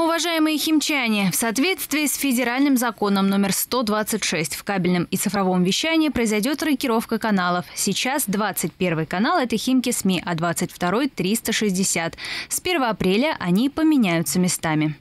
Уважаемые химчане, в соответствии с федеральным законом номер 126 в кабельном и цифровом вещании произойдет рокировка каналов. Сейчас 21 канал – это «Химки СМИ», а 22 – 360. С 1 апреля они поменяются местами.